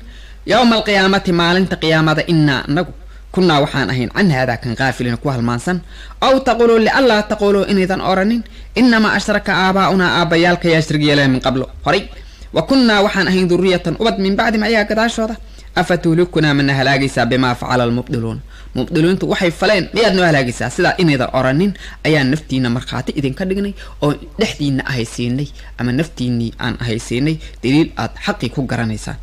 yowma alqiyaamati maalinta qiyaamada innaa nagu kunnaa waxaan ahayn can haadaa kan kaafilin ku halmaansan aw taquuluu lianlaa taquuluu inaydan oranin inamaa ashraka aabaaunaa aabbayaalka yaa shrig min qablo horay wa kunnaa waxaan ahayn duriyatan ubad min bacdim ayaga gadaashooda afa tuhlikunaa mana halaagaysaa bimaa facala lmubdiluun mubdiluuntu waxay faleen miyaad noo halaagaysaa sidaa inaydan oranin ayaan naftiina markhaati idinka dhignay oo dhexdiina ahaysiinay ama naftiinnii aan ahaysiinay daliil aad xaqii ku garanaysaan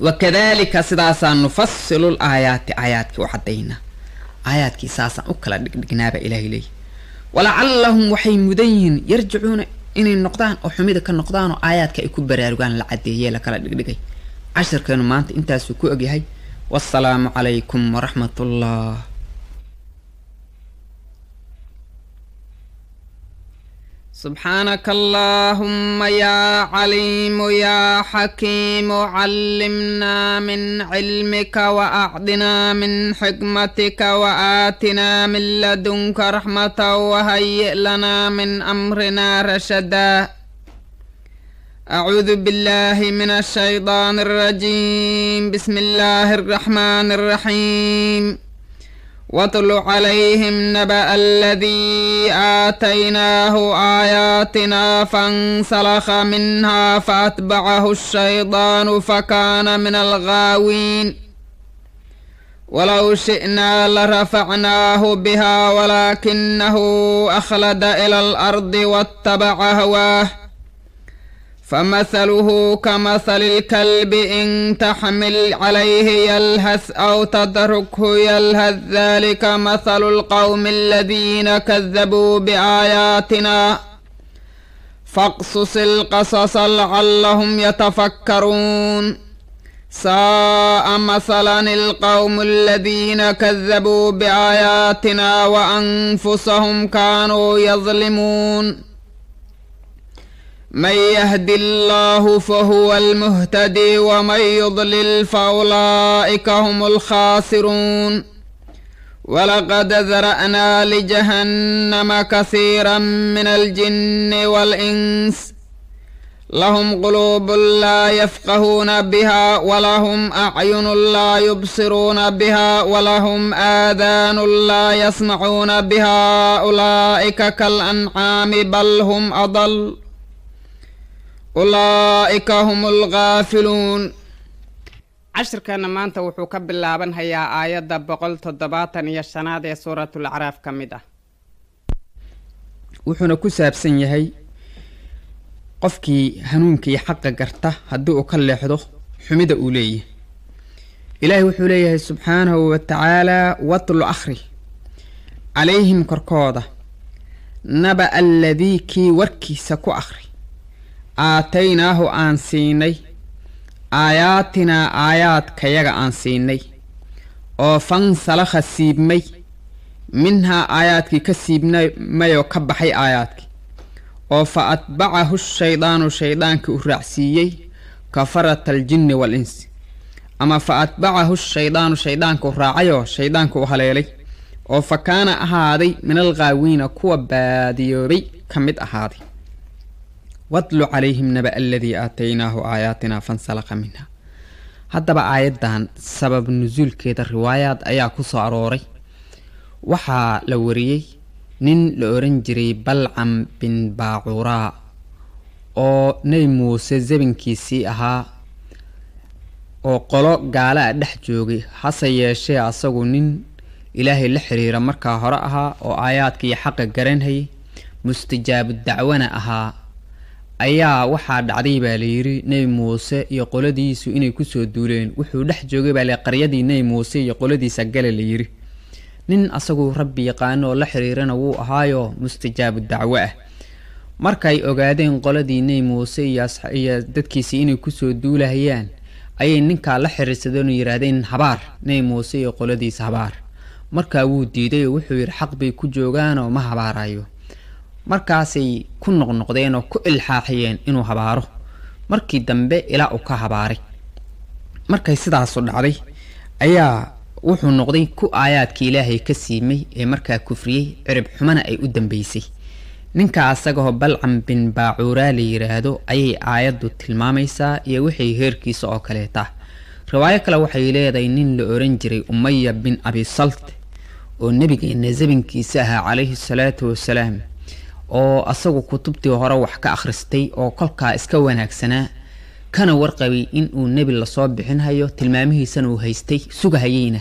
wakadalika sidaasaan nufasilu l aayaati aayaadkii u caddaynaa aayaadkii saasaan u kala dhigdhignaaba ilaahay leeyahy walacallahum waxay mudan yihiin yarjicuuna inay noqdaan oo xumida ka noqdaanoo aayaadka ay ku baraarugaan la caddeeyee lakala dhigdhigay cashirkeenu maanta intaasuu ku ogyahay wasalaamu calaykum waraxmatullah سبحانك اللهم يا عليم يا حكيم علمنا من علمك وأعدنا من حكمتك وآتنا من لدنك رحمة وهيئ لنا من أمرنا رشدا أعوذ بالله من الشيطان الرجيم بسم الله الرحمن الرحيم واتل عليهم نبأ الذي آتيناه آياتنا فانسلخ منها فأتبعه الشيطان فكان من الغاوين ولو شئنا لرفعناه بها ولكنه أخلد إلى الأرض واتبع هواه فمثله كمثل الكلب إن تحمل عليه يلهث أو تتركه يلهث ذلك مثل القوم الذين كذبوا بآياتنا فاقصص القصص لعلهم يتفكرون ساء مثلا القوم الذين كذبوا بآياتنا وأنفسهم كانوا يظلمون من يهد الله فهو المهتدي ومن يضلل فأولئك هم الخاسرون ولقد ذرأنا لجهنم كثيرا من الجن والإنس لهم قلوب لا يفقهون بها ولهم أعين لا يبصرون بها ولهم آذان لا يسمعون بها أولئك كالأنعام بل هم أضل ulaa'ika hum alkaafiluun cashirkeenna maanta wuxuu ka bilaabanhayaa aayadda boqol toddobaatan iyo shanaad ee suuratul acraaf ka mid ah wuxuuna ku saabsan yahay qofkii hanuunkii xaqa garta haddii uu ka leexdo xumida uu leeyahay ilaahay wuxuu leeyahay subxaanahu wa tacaalaa watlu akhri calayhim korkooda naba aladii kii warkiisa ku akhri aataynaahu aan siinay aayaatinaa aayaadkayaga aan siinay oo fansalakha siibmay minhaa aayaadkii ka siibnamayoo ka baxay aayaadkii oo fa atbacahu shaydaanu shaydaankii u raacsiiyey kafarata aljinni wal insi ama fa atbacahu shaydaanu shaydaanka u raacayoo shaydaanka u haleelay oo fa kaana ahaaday minal qaawiina kuwa baadiyoobay ka mid ahaaday watlu calayhim naba aladii aataynaahu aayaatinaa fansalaqa minha haddaba aayaddan sabab nusuulkeeda riwaayaad ayaa ku soo arooray waxaa la wariyey nin la oran jiray balcam bin baacuraa oo nebi muuse zabinkiisii ahaa oo qolo gaala a ah dhex joogay hase yeeshee asagu nin ilaahay la xiriira markaa hore ahaa oo aayaadkiiyo xaqa garanhayay dacwana ahaa ayaa waxaa dhacday baa layidhi nebi muuse iyo qoladiisu inay kusoo duuleen wuxuu dhex joogay baa la qaryadii nebi muuse iyo qoladiisa gale layidhi nin asagu rabbi yaqaano oo la xiriirana wuu ahaayo mustajaabu dacwo ah markay ogaadeen qoladii nebi muuse iyoiyo dadkiisii inay kusoo duulahayaan ayay ninkaa la xiriirsadeen oo yidhaahdeen habaar nebi muuse iyo qoladiisa habaar markaa wuu diiday oo wuxuu yidhi xaq bay ku joogaanoo ma habaarayo markaasay ku noqnoqdeen oo ku ilxaaxiyeen inuu habaaro markii dambe ilaa uu ka habaaray markay sidaasu dhacday ayaa wuxuu noqday ku aayaadkii ilaahay ka siimay ee markaa kufriyey cirib xumana ay u dambeysay ninka asagahoo balcam bin baacuuraa la yidhaahdo ayay aayaddu tilmaamaysaa iyo wixii heerkiisa oo kaleeta riwaayo kale waxay leedahay nin la oran jiray umaya bin abi salt oo nebigeenna zabinkiisa ahaa calayhi salaatu wasalaam oo asagu kutubtii hore wax ka akhristay oo kolkaa iska wanaagsanaa kana warqabay in uu nebi lasoo bixinhayo tilmaamihiisana uu haystay sugahayeyna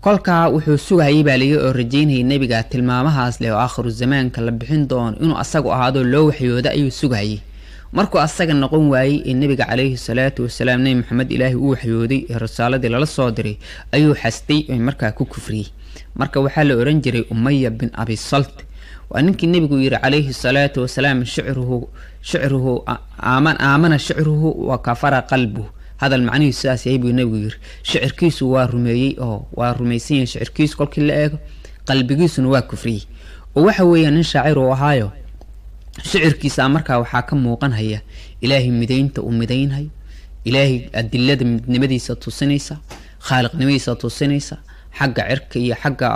kolkaa wuxuu sugahayay baa laga oo rajeynayay nebiga tilmaamahaas leh oo aakhiru zamaanka la bixin doono inuu asagu ahaadoo loo waxyooda ayuu sugahayay markuu asaga noqon waayey ee nebiga calayhi salaatu wasalaam nebi maxamed ilaahay u waxyooday ee rasaaladii lala soo diray ayuu xastay oy markaa ku kufriyey marka waxaa la ohan jiray umaya bin abi salt waa ninkii nebigu yidhi calayhi salaatu wasalaam shicruhu shicruhu aamana shicruhu wa kafara qalbuhu hadal macnihiisu sidaas yahay buu nebigu yiri shicirkiisu waa rumeeyey oo waa rumaysan yahay shicirkiisu kolkii la eego qalbigiisuna waa kufriyey oo waxa weeyaan nin shaacir uu ahaayo shicirkiisa markaa waxaa ka muuqanhaya ilaahay midaynta uu midaynhayo ilaahay adilada midnimadiisa tusinaysa khaaliqnimadiisa tusinaysa xagga cirka iyo xagga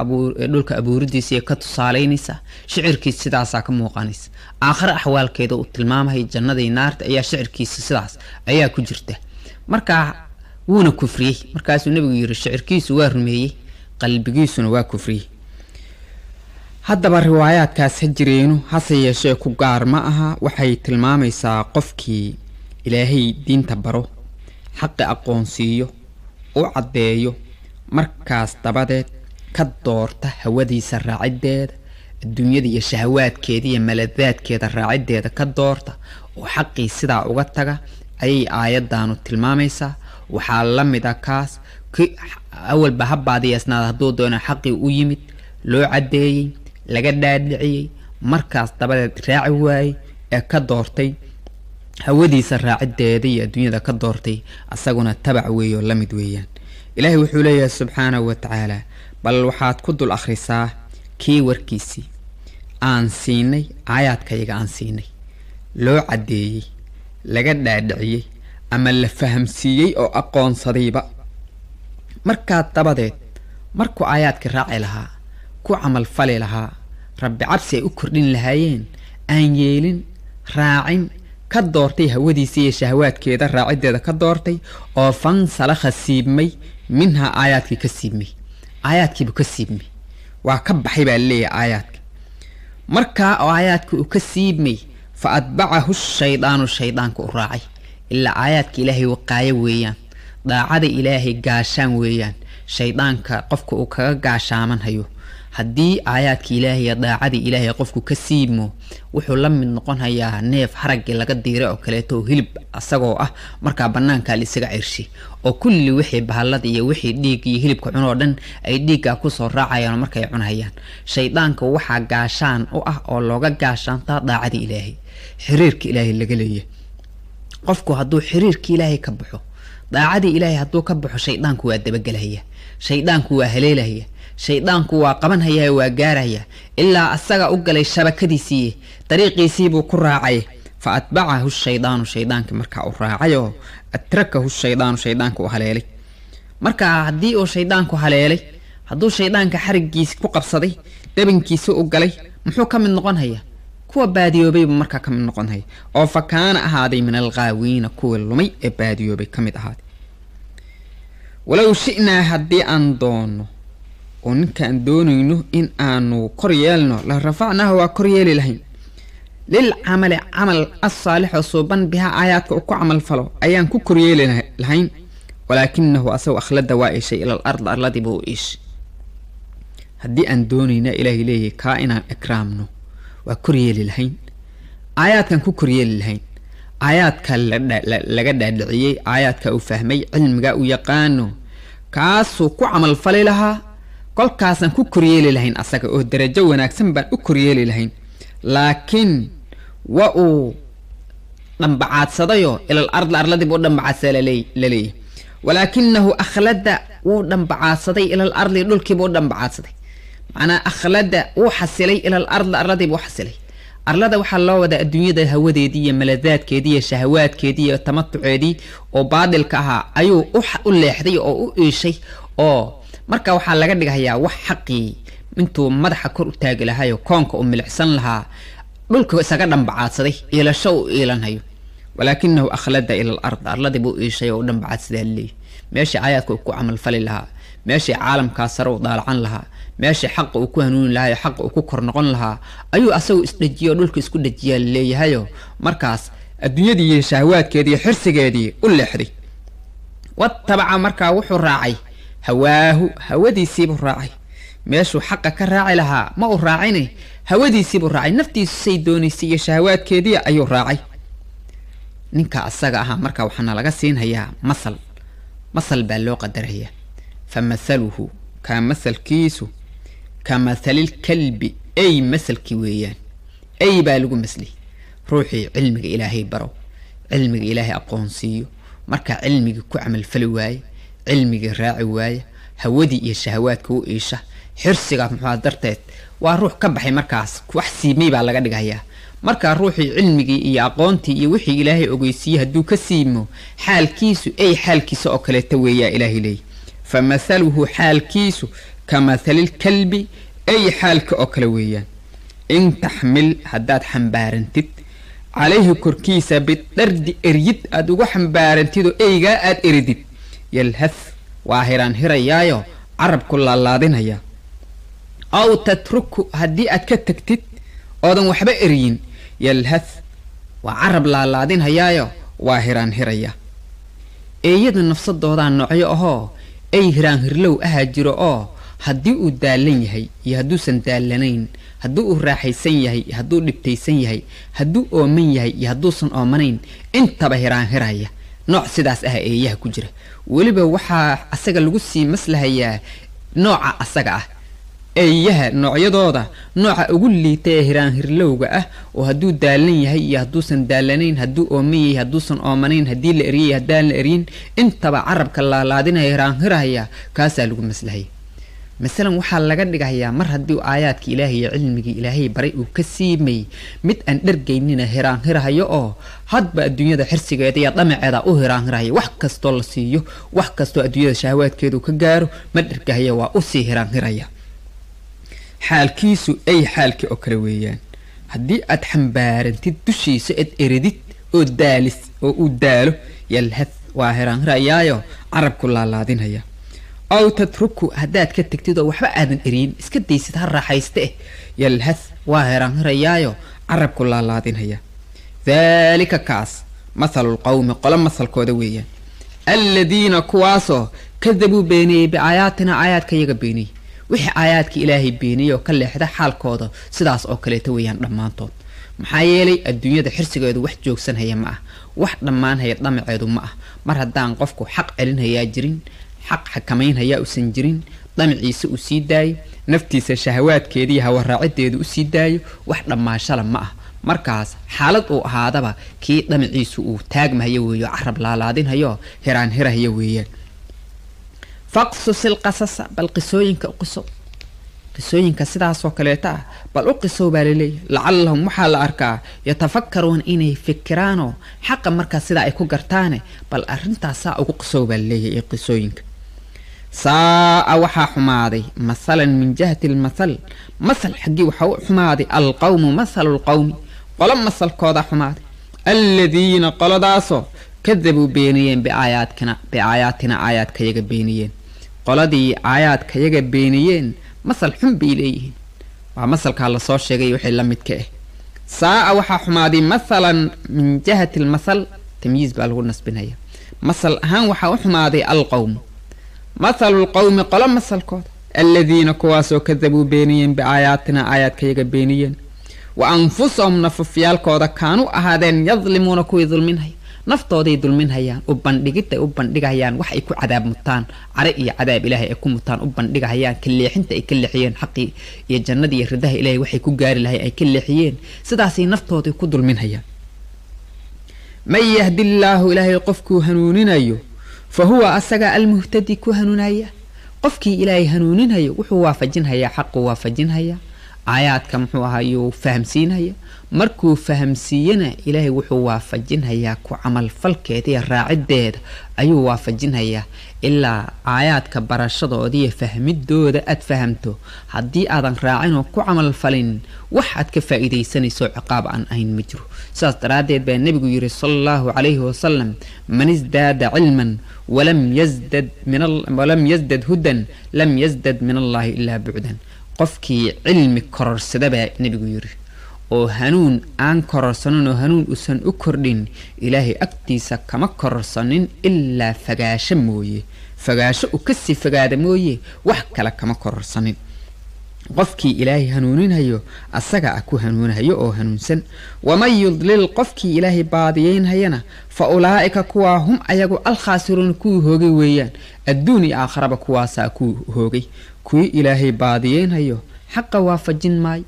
dhulka abuuridiisa ka tusaalaynaysa shicirkiis sidaasaa ka muuqanaysa aakhare axwaalkeeda uu tilmaamaya jannadai naarta ayaa shicirkiisa sidaas ayaa ku jirta markaa wuuna kufriyey markaasuu nabigu yiri shicirkiisu waa rumeeyey qalbigiisuna waa kufriyey haddaba riwaayaadkaas hajireenu hase yeeshee ku gaar ma aha waxay tilmaamaysaa qofkii ilaahay diinta baro xaqi aqoonsiiyo u caddeeyo markaas dabadeed ka doorta hawadiisa raacideeda adduunyada iyo shahawaadkeeda iyo maladaadkeeda raacideeda ka doorta oo xaqii sidaa uga taga ayay aayadaanu tilmaamaysaa waxaa la mid a ah kaas awalba ha baadiyasnaada hadduu doona xaqii u yimid loo caddeeyey laga dhaadhiciyey markaas dabadeed raaci waayey ee ka doortay hawadiisa raaciddeeda iyo adduunyada ka doortay asaguna tabac weeyoo la mid weeyaan ilaahay wuxuu leeyahay subxaanahu wa tacaala bal waxaad ku dul akhrisaa kii warkiisii aan siinay aayaadkayaga aan siinay loo caddeeyey laga dhaadhiciyey ama la fahamsiiyey oo aqoonsadayba markaa dabadeed markuu aayaadka raaci lahaa ku camal fali lahaa rabbi cabsi ay u kordhin lahaayeen aan yeelin raacin ka doortay hawadiisa iyo shahawaadkeeda raaciddeeda ka doortay oo fansalakha siibmay minhaa aayaadkii ka siibmay aayaadkiibu ka siibmay waa ka baxay baa laleeyahay aayaadka markaa oo aayaadkii uu ka siibmay fa adbacahu shaydaanu shaydaanka u raacay ilaa aayaadka ilaahay waqaayo weeyaan daacada ilaahay gaashaan weeyaan shaydaanka qofka uu kaga gaashaamanhayo haddii aayaadka ilaahay iyo daacadii ilaahay qofku ka siimo wuxuu la mid noqon neef haraggii laga diira oo kaleeto oo hilib asagoo ah markaa bannaankaa la isaga cirshi oo kulli wixii bahallada iyo wixii dhiig iyo hilibka cunoo dhan ay dhiiggaa kusoo raacayaan markay cunhayaan shaydaanka waxaa gaashaan u ah oo looga gaashaantaa daacadii ilaahay xiriirka ilaahay laga leeya qofku hadduu xiriirka ilaahay ka baxo daacadii ilaahay hadduu ka baxo shaydaanku waa dabagelahaya shaydaanku waa haleelahaya shaydaanku waa qabanhayaa waa gaaraya ilaa asaga u galay shabakadiisii dariiqiisiibuu ku raacay fa atbacahu shaydaanu shaydaankii markaa u raacay oo atrakahu shaydaanu shaydaanka u haleelay markaa haddii uu shaydaanku haleelay hadduu shaydaanka xarigiis ku qabsaday dhabankiisa u galay muxuu ka mid noqonhaya kuwa baadiyoobaybu markaa ka mid noqonhaya oo fa kaana ahaaday min alqaawiina kuwii lumay ee baadiyoobay ka mid ahaaday walow shinaa haddii aan doonno oo ninkaan doonayno in aanu kor yeelno la rafacnaha waa kor yeeli lahayn lil camali camal asaalixo suuban bihaa aayaadka uu ku camal falo ayaan ku koryeeli lahayn walaakinahu asagu akhlada waa ishay ilal ard arladib u ish haddii aan doonayna ilaahay leeyahay kaa inaan ikraamno waa koryeeli lahayn aayaadkaan ku koryeeli lahayn aayaadka laga dhaadhiciyey aayaadka uu fahmay cilmigaa uu yaqaano kaasuu ku camalfali lahaa kolkaasaan ku koryeeli lahayn asaga oo darajo wanaagsan baan u koryeeli lahayn laakiin wa uu dhambacaadsadayo ilal ard arladii buu la leeyahy walaakinahu akhlada wuu dhambacaadsaday ilal ardi dhulkiibuu dhambacaadsaday macnaa akhlada wuu xasilay ilal ard arladiibuu xasilay arlada waxaa loo wadaa adduunyada hawadeedii iyo maladaadkeedii iyo shahawaadkeedii iyo tamatuceedii oo baadilka ahaa ayuu u leexday oo u iishay oo marka waxaa laga dhigayaa wax xaqii intuu madaxa kor u taagi lahaayoo koonka u milicsan lahaa dhulka isaga dhambacaadsaday iilasho uu iilanhayo walaakinahu akhlada ila al arladii buu iishay oo u dhambacaadsadaa laleeyahy meeshii cayaadka uu ku camalfali lahaa meeshii caalamkaa sare u daalacan lahaa meeshii xaqa uu ku hanuuni lahayo xaqa uu ku kor noqon lahaa ayuu asagu isdhejiyo dhulka isku dhejiyaa laleeyahayo markaas adduunyadii iyo shahwaadkeedii xirsigeedii u leexday watabaca markaa wuxuu raacay hawaahu hawadiisiibuu raacay meeshuu xaqa ka raaci lahaa ma uu raacine hawadiisiibuu raacay naftiisusay doonaysay iyo shahawaadkeedii ayuu raacay ninka asaga ahaa marka waxaana laga siinhayaa masal masal baa loo qadaraya fa masaluhu ka masalkiisu ka masalilkalbi ay masalki weeyaan ay baa lagu maslay ruuxii cilmiga ilaahay barow cilmiga ilaahay aqoonsiiyo markaa cilmigii ku camalfali waaye cilmigii raaci waaya hawadii iyo shahawaadka u iisha xirsiga muxua darteed waa ruux ka baxay markaas wax siimay baa laga dhigayaa markaa ruuxii cilmigii iyo aqoontii iyo wixii ilaahay ogeysiiyey hadduu ka siimo xaalkiisu ay xaalkiisa oo kaleeta weeyaa ilaahay leey fa mathaluhu xaalkiisu ka mathalilkalbi ay xaalka oo kale weeyaan in taxmil haddaad xambaarantid calayhi korkiisa bidhardi eryid aad ugu xambaarantid oo eygaa aad eridid yalhah waa hiraan hirayaayo carabku laalaadinaya aw tatruku haddii aad ka tegtid oodan waxba eriyin yalhah waa carab laalaadinhayaayo waa hiraan hiraya eeyada nafsadoodaa noocyo ahoo ay hiraan hirlow ahaa jiro oo haddii uu daallan yahay iyo hadduusan daallanayn haddii uu raaxaysan yahay iyo hadduu dhibtaysan yahay hadduu ooman yahay iyo hadduusan oomanayn intaba hiraan hiraya nooc sidaas ah eeyaha ku jira weliba waxaa asaga lagu sii maslahayaa nooca asaga ah eeyaha noocyadooda nooca ugu liita ee hiraanhirlowga ah oo hadduu daalan yahay iyo hadduusan daalanayn hadduu ooman yahay hadduusan oomanayn haddii la eriyay haddaan la eryin intaba carabka laalaadinaya hiraanhirahaya kaasaa lagu maslahaya masalan waxaa laga dhigahayaa mar haddii aayaadkii ilaahay iyo cilmigii ilaahay baray uu ka siimay mid aan dhargaynina hiraanhirahayo oo hadba adduunyada xirsigeeda iyo dhamaceeda u hiraanhirahaya wax kastoo la siiyo wax kastoo adduunyada shahawaadkeedu ka gaaro ma dhargahaya waa usii hiraanhiraya xaalkiisu ay xaalkii oo kale weeyaan haddii aad xambaarantid dushiisa eed eridid oo daalis oo uu daalo yalhad waa hiraanhirayaayo carabku laalaadinaya aw tatruku haddaad ka tegtid oo waxba aadan eriyin iska daysid ha raaxayste eh yalhas waa heraanhirayaayo carabku laalaadinaya daalika kaas masalulqowmi qolo masalkooda weeyaan alladiina kuwaasoo kadabuu beeniyey biaayaatina aayaadka iyaga beeniyey wixii aayaadka ilaahay beeniyey oo ka leexda xaalkooda sidaas oo kaleeta weeyaan dhammaantood maxaa yeelay adduunyada xirsigeedu wax joogsanhaya ma ah wax dhammaanhaya dhamaceedu ma ah mar haddaan qofku xaq celinhayaa jirin xaq xakamaynhaya usan jirin damaciisa uu sii daayo naftiisa shahawaadkeedii hawaraacideedu usii daayo wax dhammaashala ma ah markaas xaalad uu ahaadaba kii dhamaciisu uu taagmahayo weeyo carab laalaadinhayo hiraan hirahaya weeyaan faqsus ilqasasa bal qisooyinka u qisow qisooyinka sidaasoo kaleeta ah bal u qisow baa laleeyahy lacallahum waxaa la arkaa yatafakaruun inay fikiraanoo xaqa markaas sidaa ay ku gartaane bal arintaasaa ugu qisow baa laleeyahay ee qisooyinka saa'a waxaa xumaaday masalan min jihati lmasal masal xaggii waxaa u xumaaday alqowmu masalu lqowmi qolo masalkoodaa xumaaday alladiina qoladaasoo kadabuu beeniyeen biaayaadkina biaayaatina aayaadkayaga beeniyeen qoladii aayaadkayaga beeniyeen masal xun bay leeyihiin waa masalkaa lasoo sheegay wixii la midka ah saa'a waxaa xumaaday masalan min jihati almasal tamyiis baa lagu nasbinaya masal ahaan waxaa u xumaaday alqowmu mathalu lqowmi qolo masalkooda alladiina kuwaasoo kadabuu beeniyeen biaayaatinaa aayaadkayaga beeniyeen wa anfusahum nafafyaalkooda kaanuu ahaadeen yadlimuuna kuwii dulminhaya naftooday dulminhayaan u bandhigid u bandhigahayaan wax ay ku cadaab mutaan care iyo cadaab ilaahay ay ku mutaan u bandhigahayaan kaleexinta ay ka leexiyeen xaqii iyo jannada iyo ridaha ilahay waxay ku gaari lahayen ay ka leexiyeen sidaasay naftooday ku dulminhayaan man yahdi illaahu ilaahay qofkuu hanuuninayo fa huwa asagaa almuhtadi ku hanuunaya qofkii ilaahay hanuuninayo wuxuu waafajinhayaa xaquu waafajinhayaa aayaadka muxuu ahaa ahayuu fahamsiinaya markuu fahamsiiyana ilaahay wuxuu waafajinhayaa ku camalfalkeeda iyo raacideeda ayuu waafajinayaa ilaa aayaadka barashadoodiiyo fahmidooda aad fahamto haddii aadan raacin oo ku falin wax aad ka faa-iidaysanayso ciqaab aan ahayn ma jiro sidaas daraaddeed baa nebigu yidhi sala allahu calayhi wasalam man isdaada cilman walam yasdad hudan lam yasdad min allaahi ilaa bucdan qofkii cilmi kororsada baa nebigu yidhi oo hanuun aan kororsanin oo hanuun uusan u kordhin ilaahay agtiisa kama kororsanin ilaa fagaasho mooye fagaasho u kasii fagaada mooye wax kale kama kororsanin qofkii ilaahay hanuuninhayo asaga ah ku hanuunhayo oo hanuunsan waman yudlil qofkii ilaahay baadiyeynhayana fa ulaa'ika kuwaa hum ayagu alkhaasiruuna kuwii hoogay weeyaan adduun iyo aakharaba kuwaasaa kuu hoogay kuwii ilaahay baadiyeynhayo xaqa waafajin maayo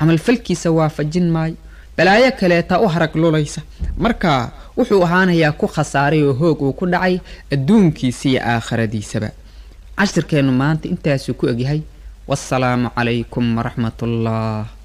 camal falkiisa waafajin maayo balaayo kaleeta u harag lulaysa marka wuxuu ahaanayaa ku khasaaray oo hoog uu ku dhacay adduunkiisa iyo aakharadiisaba cashirkeennu maanta intaasuu ku egyahay waasalaamu calaykum waraxmat ullah